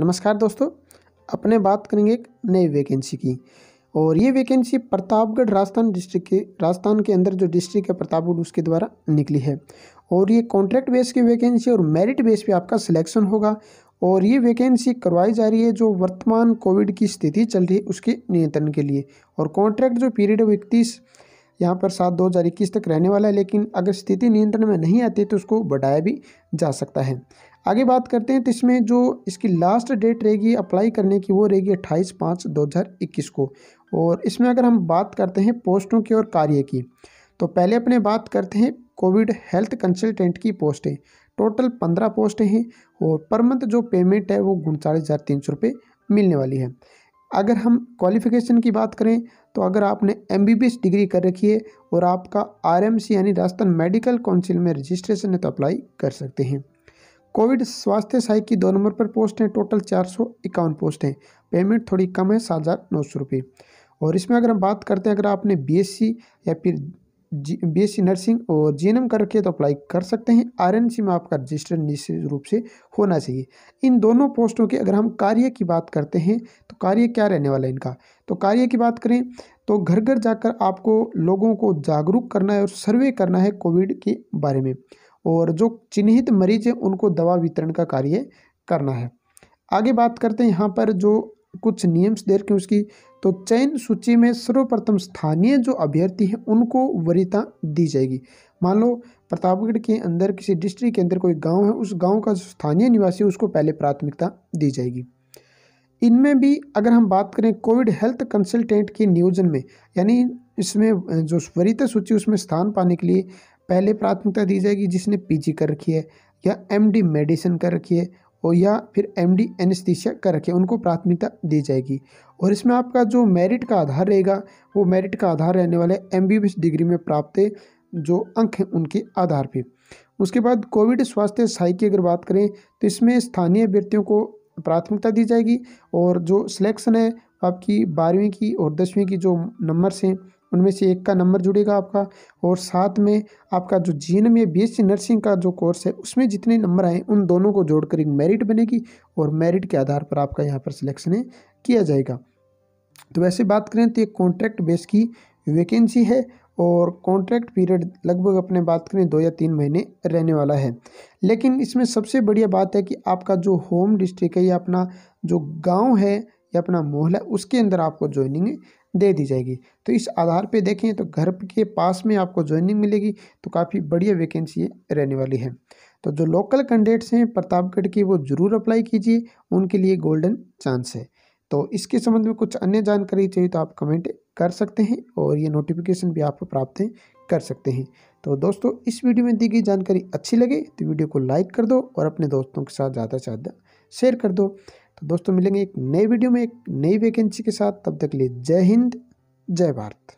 नमस्कार दोस्तों अपने बात करेंगे एक नई वैकेंसी की और ये वैकेंसी प्रतापगढ़ राजस्थान डिस्ट्रिक्ट के राजस्थान के अंदर जो डिस्ट्रिक्ट है प्रतापगढ़ उसके द्वारा निकली है और ये कॉन्ट्रैक्ट बेस की वैकेंसी और मेरिट बेस पे आपका सिलेक्शन होगा और ये वैकेंसी करवाई जा रही है जो वर्तमान कोविड की स्थिति चल रही है उसके नियंत्रण के लिए और कॉन्ट्रैक्ट जो पीरियड है वो इकतीस यहाँ पर सात दो हज़ार इक्कीस तक रहने वाला है लेकिन अगर स्थिति नियंत्रण में नहीं आती तो उसको बढ़ाया भी जा सकता है आगे बात करते हैं तो इसमें जो इसकी लास्ट डेट रहेगी अप्लाई करने की वो रहेगी अट्ठाईस पाँच दो हज़ार इक्कीस को और इसमें अगर हम बात करते हैं पोस्टों की और कार्य की तो पहले अपने बात करते हैं कोविड हेल्थ कंसल्टेंट की पोस्टें टोटल पंद्रह पोस्टें हैं और पर मंथ जो पेमेंट है वो उनचालीस हज़ार तीन सौ रुपये मिलने वाली है अगर हम क्वालिफ़िकेशन की बात करें तो अगर आपने एम डिग्री कर रखी है और आपका आर यानी राजस्थान मेडिकल काउंसिल में रजिस्ट्रेशन है तो अप्लाई कर सकते हैं कोविड स्वास्थ्य सहायक की दो नंबर पर पोस्ट हैं टोटल चार सौ इक्यावन पोस्ट हैं पेमेंट थोड़ी कम है सात हज़ार नौ सौ रुपये और इसमें अगर हम बात करते हैं अगर आपने बीएससी या फिर बी एस नर्सिंग और जी करके तो अप्लाई कर सकते हैं आर में आपका रजिस्टर निश्चित रूप से होना चाहिए इन दोनों पोस्टों के अगर हम कार्य की बात करते हैं तो कार्य क्या रहने वाला है इनका तो कार्य की बात करें तो घर घर जाकर आपको लोगों को जागरूक करना है और सर्वे करना है कोविड के बारे में और जो चिन्हित मरीज हैं उनको दवा वितरण का कार्य करना है आगे बात करते हैं यहाँ पर जो कुछ नियम्स देर के उसकी तो चयन सूची में सर्वप्रथम स्थानीय जो अभ्यर्थी हैं उनको वरीयता दी जाएगी मान लो प्रतापगढ़ के अंदर किसी डिस्ट्रिक्ट के अंदर कोई गांव है उस गांव का स्थानीय निवासी उसको पहले प्राथमिकता दी जाएगी इनमें भी अगर हम बात करें कोविड हेल्थ कंसल्टेंट के नियोजन में यानी इसमें जो वरीयता सूची उसमें स्थान पाने के लिए पहले प्राथमिकता दी जाएगी जिसने पी कर रखी है या एम मेडिसिन कर रखी है और या फिर एम डी एनेस्थीसिया कर रखे उनको प्राथमिकता दी जाएगी और इसमें आपका जो मेरिट का आधार रहेगा वो मेरिट का आधार रहने वाले एम बी डिग्री में प्राप्त जो अंक हैं उनके आधार पर उसके बाद कोविड स्वास्थ्य सहाय की अगर बात करें तो इसमें स्थानीय अभ्यर्थियों को प्राथमिकता दी जाएगी और जो सिलेक्शन है आपकी बारहवीं की और दसवीं की जो नंबर्स हैं उनमें से एक का नंबर जुड़ेगा आपका और साथ में आपका जो जी एन या बी नर्सिंग का जो कोर्स है उसमें जितने नंबर आए उन दोनों को जोड़कर एक मेरिट बनेगी और मेरिट के आधार पर आपका यहाँ पर सिलेक्शन किया जाएगा तो वैसे बात करें तो एक कॉन्ट्रैक्ट बेस की वैकेंसी है और कॉन्ट्रैक्ट पीरियड लगभग अपने बात करें दो या तीन महीने रहने वाला है लेकिन इसमें सबसे बढ़िया बात है कि आपका जो होम डिस्ट्रिक्ट है या अपना जो गांव है या अपना मोहल्ला उसके अंदर आपको ज्वाइनिंग दे दी जाएगी तो इस आधार पे देखें तो घर के पास में आपको ज्वाइनिंग मिलेगी तो काफ़ी बढ़िया वैकेंसी रहने वाली है तो जो लोकल कैंडिडेट्स हैं प्रतापगढ़ की वो ज़रूर अप्लाई कीजिए उनके लिए गोल्डन चांस है तो इसके संबंध में कुछ अन्य जानकारी चाहिए तो आप कमेंट कर सकते हैं और ये नोटिफिकेशन भी आप प्राप्त कर सकते हैं तो दोस्तों इस वीडियो में दी गई जानकारी अच्छी लगे तो वीडियो को लाइक कर दो और अपने दोस्तों के साथ ज़्यादा से ज़्यादा शेयर कर दो तो दोस्तों मिलेंगे एक नए वीडियो में एक नई वैकेंसी के साथ तब तक लिए जय हिंद जय भारत